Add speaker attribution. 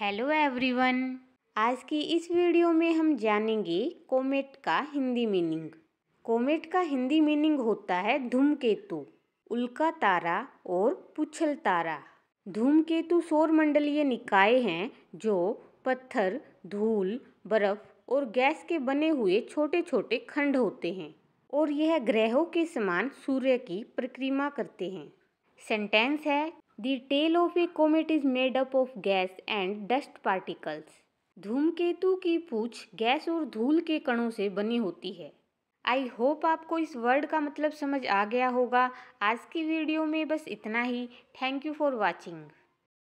Speaker 1: hello everyone आज की इस वीडियो में हम जानेंगे कोमेट का हिंदी मीनिंग कोमेट का हिंदी मीनिंग होता है धूमकेतु उल्का तारा और पुछल तारा धूमकेतु सौरमंडलीय निकाय हैं जो पत्थर धूल बर्फ और गैस के बने हुए छोटे छोटे खंड होते हैं और यह ग्रहों के समान सूर्य की परिक्रमा करते हैं सेंटेंस है the tail of a comet is made up of gas and dust particles धूमकेतु की पूछ गैस और धूल के कणों से बनी होती है आई होप आपको इस वर्ड का मतलब समझ आ गया होगा आज की वीडियो में बस इतना ही थैंक यू फॉर वॉचिंग